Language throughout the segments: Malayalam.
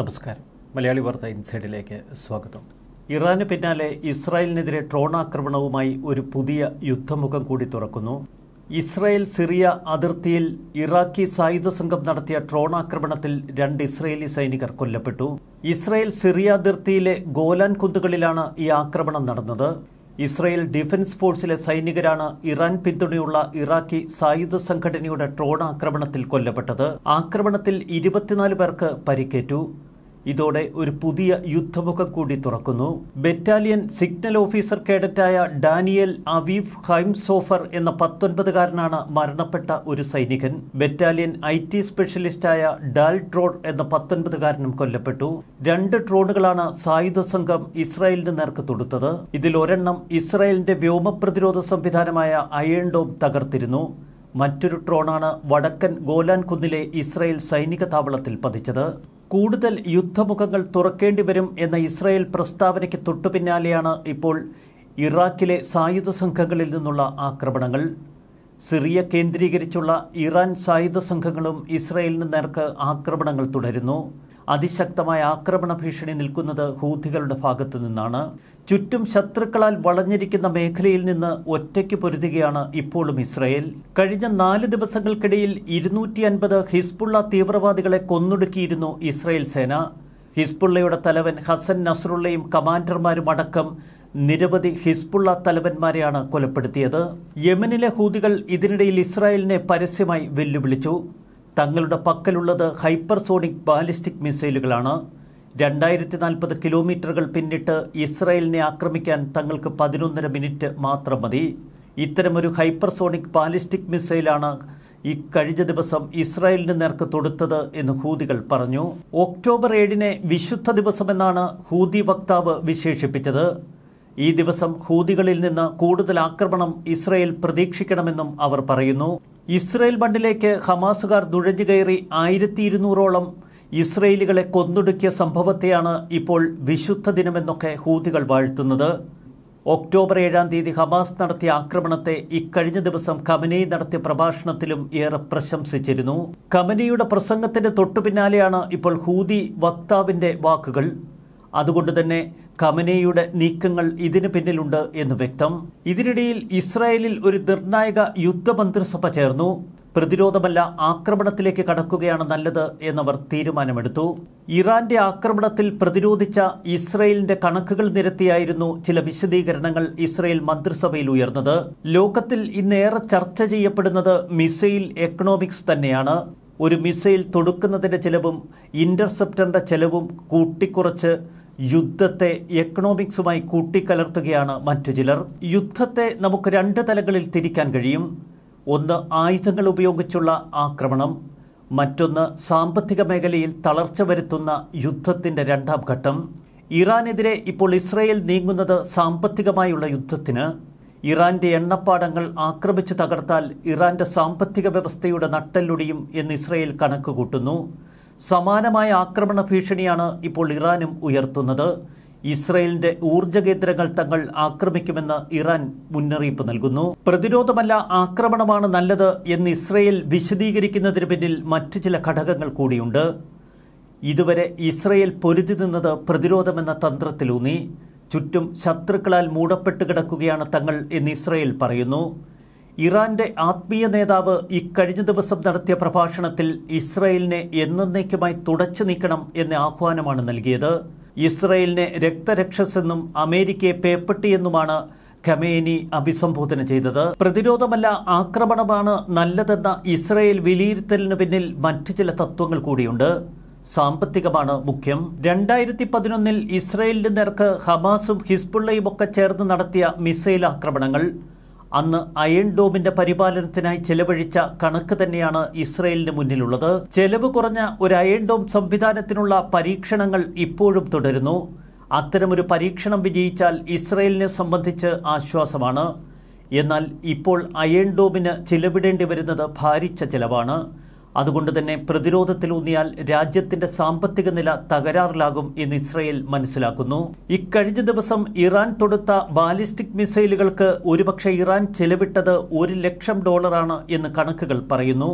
നമസ്കാരം മലയാളി വാർത്ത ഇൻസൈഡിലേക്ക് സ്വാഗതം ഇറാന് പിന്നാലെ ഇസ്രായേലിനെതിരെ ഡ്രോൺ ആക്രമണവുമായി ഒരു പുതിയ യുദ്ധമുഖം കൂടി തുറക്കുന്നു ഇസ്രായേൽ സിറിയ അതിർത്തിയിൽ ഇറാഖി സായുധ സംഘം നടത്തിയ ഡ്രോൺ ആക്രമണത്തിൽ രണ്ട് ഇസ്രായേലി സൈനികർ കൊല്ലപ്പെട്ടു ഇസ്രായേൽ സിറിയ അതിർത്തിയിലെ ഗോലാൻ കുന്തുകളിലാണ് ഈ ആക്രമണം നടന്നത് ഇസ്രായേൽ ഡിഫൻസ് ഫോഴ്സിലെ സൈനികരാണ് ഇറാൻ പിന്തുണയുള്ള ഇറാഖി സായുധ സംഘടനയുടെ ഡ്രോൺ ആക്രമണത്തിൽ കൊല്ലപ്പെട്ടത് ആക്രമണത്തിൽ ഇരുപത്തിനാല് പേർക്ക് പരിക്കേറ്റു ഇതോടെ ഒരു പുതിയ യുദ്ധമുഖം കൂടി തുറക്കുന്നു ബറ്റാലിയൻ സിഗ്നൽ ഓഫീസർ കേഡറ്റായ ഡാനിയൽ അവീഫ് ഹൈംസോഫർ എന്ന പത്തൊൻപതുകാരനാണ് മരണപ്പെട്ട ഒരു സൈനികൻ ബറ്റാലിയൻ ഐ ടി സ്പെഷ്യലിസ്റ്റായ ഡാൽ ട്രോൺ എന്ന പത്തൊൻപതുകാരനും കൊല്ലപ്പെട്ടു രണ്ട് ഡ്രോണുകളാണ് സായുധ സംഘം ഇസ്രായേലിന് നേർക്ക് തൊടുത്തത് ഇതിൽ ഒരെണ്ണം ഇസ്രായേലിന്റെ വ്യോമ പ്രതിരോധ സംവിധാനമായ അയേണ്ടോം ഡോം തകർത്തിരുന്നു മറ്റൊരു ട്രോണാണ് വടക്കൻ ഗോലാൻ കുന്നിലെ ഇസ്രായേൽ സൈനിക താവളത്തിൽ പതിച്ചത് കൂടുതൽ യുദ്ധമുഖങ്ങൾ തുറക്കേണ്ടി വരും എന്ന ഇസ്രായേൽ പ്രസ്താവനയ്ക്ക് തൊട്ടുപിന്നാലെയാണ് ഇപ്പോൾ ഇറാഖിലെ സായുധ സംഘങ്ങളിൽ നിന്നുള്ള ആക്രമണങ്ങൾ സിറിയ കേന്ദ്രീകരിച്ചുള്ള ഇറാൻ സായുധ സംഘങ്ങളും ഇസ്രായേലിന് നേർക്ക് ആക്രമണങ്ങൾ തുടരുന്നു അതിശക്തമായ ആക്രമണ ഭീഷണി നിൽക്കുന്നത് ഹൂതികളുടെ ഭാഗത്തു നിന്നാണ് ചുറ്റും ശത്രുക്കളാൽ വളഞ്ഞിരിക്കുന്ന മേഖലയിൽ നിന്ന് ഒറ്റയ്ക്ക് പൊരുതുകയാണ് ഇപ്പോഴും ഇസ്രയേൽ കഴിഞ്ഞ നാല് ദിവസങ്ങൾക്കിടയിൽ ഇരുന്നൂറ്റി അൻപത് ഹിസ്ബുള്ള തീവ്രവാദികളെ കൊന്നൊടുക്കിയിരുന്നു ഇസ്രയേൽ സേന ഹിസ്ബുള്ളയുടെ തലവൻ ഹസൻ നസറുള്ളയും കമാൻഡർമാരും അടക്കം നിരവധി ഹിസ്ബുള്ള തലവന്മാരെയാണ് കൊലപ്പെടുത്തിയത് യമനിലെ ഹൂതികൾ ഇതിനിടയിൽ ഇസ്രായേലിനെ പരസ്യമായി വെല്ലുവിളിച്ചു തങ്ങളുടെ പക്കലുള്ളത് ഹൈപ്പർസോണിക് ബാലിസ്റ്റിക് മിസൈലുകളാണ് രണ്ടായിരത്തി നാൽപ്പത് കിലോമീറ്ററുകൾ പിന്നിട്ട് ഇസ്രായേലിനെ ആക്രമിക്കാൻ തങ്ങൾക്ക് പതിനൊന്നര മിനിറ്റ് മാത്രം മതി ഇത്തരമൊരു ഹൈപ്പർസോണിക് ബാലിസ്റ്റിക് മിസൈലാണ് ഈ കഴിഞ്ഞ ദിവസം ഇസ്രായേലിന് നേർക്ക് തൊടുത്തത് എന്ന് ഹൂതികൾ പറഞ്ഞു ഒക്ടോബർ ഏഴിനെ വിശുദ്ധ ദിവസമെന്നാണ് ഹൂതി വക്താവ് വിശേഷിപ്പിച്ചത് ഈ ദിവസം ഹൂതികളിൽ നിന്ന് കൂടുതൽ ആക്രമണം ഇസ്രായേൽ പ്രതീക്ഷിക്കണമെന്നും അവർ പറയുന്നു ഇസ്രയേൽ ബണ്ടിലേക്ക് ഹമാസുകാർ നുഴഞ്ഞു കയറി ആയിരത്തി ഇരുന്നൂറോളം ഇസ്രയേലികളെ കൊന്നൊടുക്കിയ സംഭവത്തെയാണ് ഇപ്പോൾ വിശുദ്ധ ദിനമെന്നൊക്കെ ഹൂതികൾ വാഴ്ത്തുന്നത് ഒക്ടോബർ ഏഴാം തീയതി ഹമാസ് നടത്തിയ ആക്രമണത്തെ ഇക്കഴിഞ്ഞ ദിവസം ഖമനയി നടത്തിയ പ്രഭാഷണത്തിലും ഏറെ പ്രശംസിച്ചിരുന്നു ഖമനയുടെ പ്രസംഗത്തിന് തൊട്ടു ഇപ്പോൾ ഹൂതി വക്താവിന്റെ വാക്കുകൾ അതുകൊണ്ട് തന്നെ കമനയുടെ നീക്കങ്ങൾ ഇതിന് പിന്നിലുണ്ട് എന്ന് വ്യക്തം ഇതിനിടയിൽ ഇസ്രായേലിൽ ഒരു നിർണായക യുദ്ധമന്ത്രിസഭ ചേർന്നു പ്രതിരോധമല്ല ആക്രമണത്തിലേക്ക് കടക്കുകയാണ് നല്ലത് എന്നവർ തീരുമാനമെടുത്തു ഇറാന്റെ ആക്രമണത്തിൽ പ്രതിരോധിച്ച ഇസ്രയേലിന്റെ കണക്കുകൾ നിരത്തിയായിരുന്നു ചില വിശദീകരണങ്ങൾ ഇസ്രയേൽ മന്ത്രിസഭയിൽ ഉയർന്നത് ലോകത്തിൽ ഇന്നേറെ ചർച്ച ചെയ്യപ്പെടുന്നത് മിസൈൽ എക്കണോമിക്സ് തന്നെയാണ് ഒരു മിസൈൽ തൊടുക്കുന്നതിന്റെ ചെലവും ഇന്റർസെപ്റ്ററിന്റെ ചെലവും കൂട്ടിക്കുറച്ച് യുദ്ധത്തെ എക്കണോമിക്സുമായി കൂട്ടിക്കലർത്തുകയാണ് മറ്റു ചിലർ യുദ്ധത്തെ നമുക്ക് രണ്ട് തലങ്ങളിൽ തിരിക്കാൻ കഴിയും ഒന്ന് ആയുധങ്ങൾ ഉപയോഗിച്ചുള്ള ആക്രമണം മറ്റൊന്ന് സാമ്പത്തിക മേഖലയിൽ തളർച്ച വരുത്തുന്ന യുദ്ധത്തിൻ്റെ രണ്ടാം ഘട്ടം ഇറാനെതിരെ ഇപ്പോൾ ഇസ്രയേൽ നീങ്ങുന്നത് സാമ്പത്തികമായുള്ള യുദ്ധത്തിന് ഇറാന്റെ എണ്ണപ്പാടങ്ങൾ ആക്രമിച്ചു തകർത്താൽ ഇറാന്റെ സാമ്പത്തിക വ്യവസ്ഥയുടെ നട്ടെല്ലൊടിയും എന്ന് ഇസ്രയേൽ കണക്കുകൂട്ടുന്നു സമാനമായ ആക്രമണ ഭീഷണിയാണ് ഇപ്പോൾ ഇറാനും ഉയർത്തുന്നത് ഇസ്രയേലിന്റെ ഊർജ്ജ കേന്ദ്രങ്ങൾ തങ്ങൾ ആക്രമിക്കുമെന്ന് ഇറാൻ മുന്നറിയിപ്പ് നൽകുന്നു പ്രതിരോധമല്ല ആക്രമണമാണ് നല്ലത് എന്ന് ഇസ്രയേൽ വിശദീകരിക്കുന്നതിന് പിന്നിൽ മറ്റു ചില ഘടകങ്ങൾ കൂടിയുണ്ട് ഇതുവരെ ഇസ്രയേൽ പൊരുതി നിന്നത് പ്രതിരോധമെന്ന തന്ത്രത്തിലൂന്നി ചുറ്റും ശത്രുക്കളാൽ മൂടപ്പെട്ട് കിടക്കുകയാണ് തങ്ങൾ എന്ന് ഇസ്രയേൽ പറയുന്നു ഇറാന്റെ ആത്മീയ നേതാവ് ഇക്കഴിഞ്ഞ ദിവസം നടത്തിയ പ്രഭാഷണത്തിൽ ഇസ്രയേലിനെ എന്നേക്കുമായി തുടച്ചു നീക്കണം എന്ന ആഹ്വാനമാണ് നൽകിയത് ഇസ്രയേലിനെ രക്തരക്ഷസെന്നും അമേരിക്കയെ പേപ്പെട്ടിയെന്നുമാണ് ഖമേനി അഭിസംബോധന ചെയ്തത് പ്രതിരോധമല്ല ആക്രമണമാണ് നല്ലതെന്ന ഇസ്രയേൽ വിലയിരുത്തലിന് പിന്നിൽ മറ്റു ചില തത്വങ്ങൾ കൂടിയുണ്ട് സാമ്പത്തികമാണ് മുഖ്യം രണ്ടായിരത്തി പതിനൊന്നിൽ ഇസ്രയേലിന്റെ നേർക്ക് ഹമാസും ഹിസ്ബുള്ളയും ഒക്കെ ചേർന്ന് നടത്തിയ മിസൈൽ ആക്രമണങ്ങൾ അന്ന് അയൺ ഡോമിന്റെ പരിപാലനത്തിനായി ചെലവഴിച്ച കണക്ക് തന്നെയാണ് ഇസ്രയേലിന് മുന്നിലുള്ളത് ചെലവ് കുറഞ്ഞ ഒരു അയൺ ഡോം സംവിധാനത്തിനുള്ള പരീക്ഷണങ്ങൾ ഇപ്പോഴും തുടരുന്നു അത്തരമൊരു പരീക്ഷണം വിജയിച്ചാൽ ഇസ്രയേലിനെ സംബന്ധിച്ച് ആശ്വാസമാണ് എന്നാൽ ഇപ്പോൾ അയൺ ഡോമിന് ചിലവിടേണ്ടി വരുന്നത് ഭാരിച്ച ചിലവാണ് അതുകൊണ്ട് തന്നെ പ്രതിരോധത്തിലൂന്നിയാൽ രാജ്യത്തിന്റെ സാമ്പത്തിക നില തകരാറിലാകും എന്ന് ഇസ്രയേൽ മനസ്സിലാക്കുന്നു ഇക്കഴിഞ്ഞ ദിവസം ഇറാൻ തൊടുത്ത ബാലിസ്റ്റിക് മിസൈലുകൾക്ക് ഒരുപക്ഷെ ഇറാൻ ചെലവിട്ടത് ഒരു ലക്ഷം ഡോളറാണ് എന്ന് കണക്കുകൾ പറയുന്നു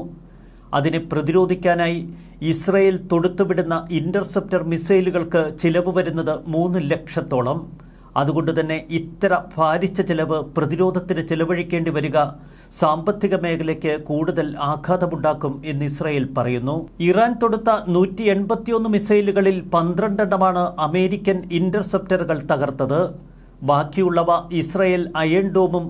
അതിനെ പ്രതിരോധിക്കാനായി ഇസ്രയേൽ തൊടുത്തുവിടുന്ന ഇന്റർസെപ്റ്റർ മിസൈലുകൾക്ക് ചിലവ് വരുന്നത് മൂന്ന് ലക്ഷത്തോളം അതുകൊണ്ട് തന്നെ ഇത്ര ഭാരിച്ച ചെലവ് പ്രതിരോധത്തിന് ചെലവഴിക്കേണ്ടി വരിക സാമ്പത്തിക മേഖലയ്ക്ക് കൂടുതൽ ആഘാതമുണ്ടാക്കും എന്ന് ഇസ്രയേൽ പറയുന്നു ഇറാൻ തൊടുത്ത നൂറ്റി എൺപത്തിയൊന്ന് മിസൈലുകളിൽ പന്ത്രണ്ടെണ്ണമാണ് അമേരിക്കൻ ഇന്റർസെപ്റ്ററുകൾ തകർത്തത് ബാക്കിയുള്ളവ ഇസ്രയേൽ അയൺ ഡോമും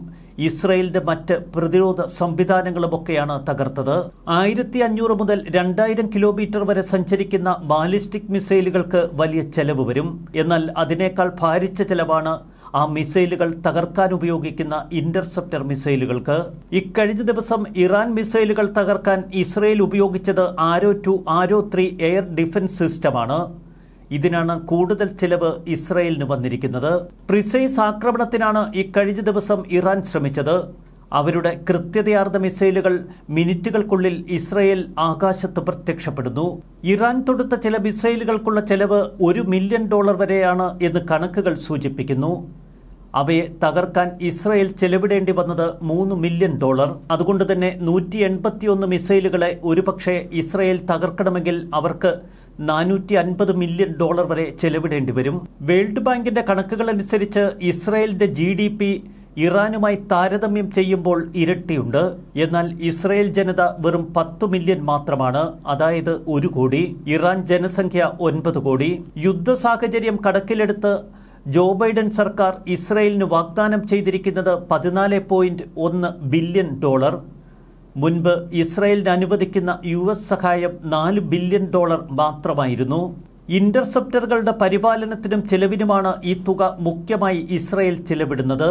ഇസ്രയേലിന്റെ മറ്റ് പ്രതിരോധ സംവിധാനങ്ങളുമൊക്കെയാണ് തകർത്തത് ആയിരത്തി അഞ്ഞൂറ് മുതൽ രണ്ടായിരം കിലോമീറ്റർ വരെ സഞ്ചരിക്കുന്ന ബാലിസ്റ്റിക് മിസൈലുകൾക്ക് വലിയ ചെലവ് വരും എന്നാൽ അതിനേക്കാൾ ഭാരിച്ച ചെലവാണ് ആ മിസൈലുകൾ തകർക്കാൻ ഉപയോഗിക്കുന്ന ഇന്റർസെപ്റ്റർ മിസൈലുകൾക്ക് ഇക്കഴിഞ്ഞ ദിവസം ഇറാൻ മിസൈലുകൾ തകർക്കാൻ ഇസ്രയേൽ ഉപയോഗിച്ചത് Arrow two Arrow three air defence സിസ്റ്റമാണ് ഇതിനാണ് കൂടുതൽ ചിലവ് ഇസ്രയേലിന് വന്നിരിക്കുന്നത് പ്രിസൈസ് ആക്രമണത്തിനാണ് ഇക്കഴിഞ്ഞ ദിവസം ഇറാൻ ശ്രമിച്ചത് അവരുടെ കൃത്യതയാർന്ന മിസൈലുകൾ മിനിറ്റുകൾക്കുള്ളിൽ ഇസ്രയേൽ ആകാശത്ത് പ്രത്യക്ഷപ്പെടുന്നു ഇറാൻ തൊടുത്ത ചില മിസൈലുകൾക്കുള്ള ചെലവ് ഒരു മില്യൺ ഡോളർ വരെയാണ് എന്ന് കണക്കുകൾ സൂചിപ്പിക്കുന്നു അവയെ തകർക്കാൻ ഇസ്രയേൽ ചെലവിടേണ്ടി വന്നത് മൂന്ന് മില്യൺ ഡോളർ അതുകൊണ്ട് തന്നെ നൂറ്റി എൺപത്തിയൊന്ന് മിസൈലുകളെ ഒരുപക്ഷെ ഇസ്രയേൽ തകർക്കണമെങ്കിൽ അവർക്ക് നാനൂറ്റി അൻപത് മില്യൺ ഡോളർ വരെ ചെലവിടേണ്ടി വരും വേൾഡ് ബാങ്കിന്റെ കണക്കുകളനുസരിച്ച് ഇസ്രായേലിന്റെ ജി ഡി പി ഇറാനുമായി താരതമ്യം ചെയ്യുമ്പോൾ ഇരട്ടിയുണ്ട് എന്നാൽ ഇസ്രായേൽ ജനത വെറും പത്ത് മില്യൺ മാത്രമാണ് അതായത് ഒരു കോടി ഇറാൻ ജനസംഖ്യ ഒൻപത് കോടി യുദ്ധ സാഹചര്യം കണക്കിലെടുത്ത് ജോ ബൈഡൻ സർക്കാർ ഇസ്രായേലിന് വാഗ്ദാനം ചെയ്തിരിക്കുന്നത് പതിനാല് പോയിന്റ് ഒന്ന് ബില്യൺ ഡോളർ മുൻപ് ഇസ്രായേലിന് അനുവദിക്കുന്ന യു എസ് സഹായം നാല് ബില്യൺ ഡോളർ മാത്രമായിരുന്നു ഇന്റർസെപ്റ്ററുകളുടെ പരിപാലനത്തിനും ചെലവിനുമാണ് ഈ തുക മുഖ്യമായി ഇസ്രായേൽ ചെലവിടുന്നത്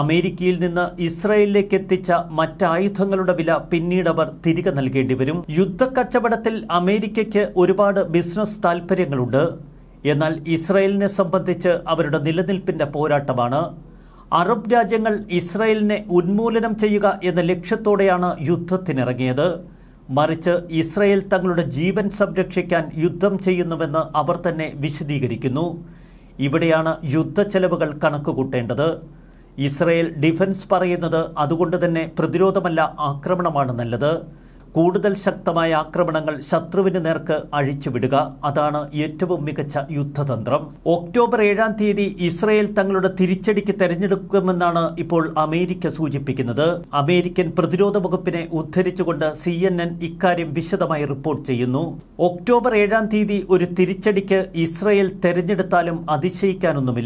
അമേരിക്കയിൽ നിന്ന് ഇസ്രായേലിലേക്ക് എത്തിച്ച മറ്റായുധങ്ങളുടെ വില പിന്നീട് അവർ തിരികെ നൽകേണ്ടി വരും യുദ്ധക്കച്ചവടത്തിൽ അമേരിക്കയ്ക്ക് ഒരുപാട് ബിസിനസ് താൽപ്പര്യങ്ങളുണ്ട് എന്നാൽ ഇസ്രായേലിനെ സംബന്ധിച്ച് അവരുടെ നിലനിൽപ്പിന്റെ പോരാട്ടമാണ് അറബ് രാജ്യങ്ങൾ ഇസ്രയേലിനെ ഉന്മൂലനം ചെയ്യുക എന്ന ലക്ഷ്യത്തോടെയാണ് യുദ്ധത്തിനിറങ്ങിയത് മറിച്ച് ഇസ്രയേൽ തങ്ങളുടെ ജീവൻ സംരക്ഷിക്കാൻ യുദ്ധം ചെയ്യുന്നുവെന്ന് അവർ തന്നെ വിശദീകരിക്കുന്നു ഇവിടെയാണ് യുദ്ധ ചെലവുകൾ കണക്കുകൂട്ടേണ്ടത് ഇസ്രയേൽ ഡിഫൻസ് പറയുന്നത് അതുകൊണ്ട് തന്നെ പ്രതിരോധമല്ല ആക്രമണമാണ് നല്ലത് കൂടുതൽ ശക്തമായ ആക്രമണങ്ങൾ ശത്രുവിന് നേർക്ക് അഴിച്ചുവിടുക അതാണ് ഏറ്റവും മികച്ച യുദ്ധതന്ത്രം ഒക്ടോബർ ഏഴാം തീയതി ഇസ്രയേൽ തങ്ങളുടെ തിരിച്ചടിക്ക് തെരഞ്ഞെടുക്കുമെന്നാണ് ഇപ്പോൾ അമേരിക്ക സൂചിപ്പിക്കുന്നത് അമേരിക്കൻ പ്രതിരോധ വകുപ്പിനെ ഉദ്ധരിച്ചുകൊണ്ട് സി എൻ എൻ ഇക്കാര്യം വിശദമായി റിപ്പോർട്ട് ചെയ്യുന്നു ഒക്ടോബർ ഏഴാം തീയതി ഒരു തിരിച്ചടിക്ക് ഇസ്രയേൽ തെരഞ്ഞെടുത്താലും അതിശയിക്കാനൊന്നുമില്ല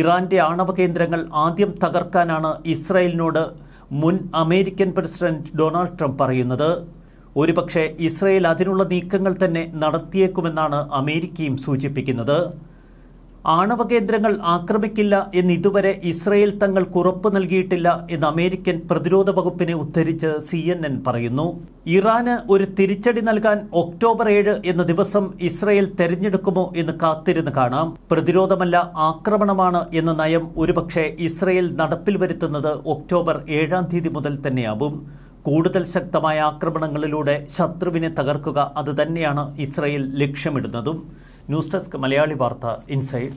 ഇറാന്റെ ആണവ കേന്ദ്രങ്ങൾ ആദ്യം തകർക്കാനാണ് ഇസ്രയേലിനോട് മുൻ അമേരിക്കൻ പ്രസിഡന്റ് ഡൊണാൾഡ് ട്രംപ് പറയുന്നത് ഒരുപക്ഷെ ഇസ്രയേൽ അതിനുള്ള നീക്കങ്ങൾ തന്നെ നടത്തിയേക്കുമെന്നാണ് അമേരിക്കയും സൂചിപ്പിക്കുന്നത് ആണവ കേന്ദ്രങ്ങൾ ആക്രമിക്കില്ല ഇതുവരെ ഇസ്രയേൽ തങ്ങൾ ഉറപ്പ് നൽകിയിട്ടില്ല എന്ന് അമേരിക്കൻ പ്രതിരോധ വകുപ്പിനെ ഉദ്ധരിച്ച് സി പറയുന്നു ഇറാന് ഒരു തിരിച്ചടി നൽകാൻ ഒക്ടോബർ ഏഴ് എന്ന ദിവസം ഇസ്രയേൽ തെരഞ്ഞെടുക്കുമോ എന്ന് കാത്തിരുന്ന് കാണാം പ്രതിരോധമല്ല ആക്രമണമാണ് എന്ന നയം ഒരുപക്ഷെ ഇസ്രയേൽ നടപ്പിൽ വരുത്തുന്നത് ഒക്ടോബർ ഏഴാം തീയതി മുതൽ തന്നെയാവും കൂടുതൽ ശക്തമായ ആക്രമണങ്ങളിലൂടെ ശത്രുവിനെ തകർക്കുക അതുതന്നെയാണ് ഇസ്രയേൽ ലക്ഷ്യമിടുന്നതും ന്യൂസ് ഡെസ്ക് മലയാളി വാർത്ത ഇൻസൈഡ്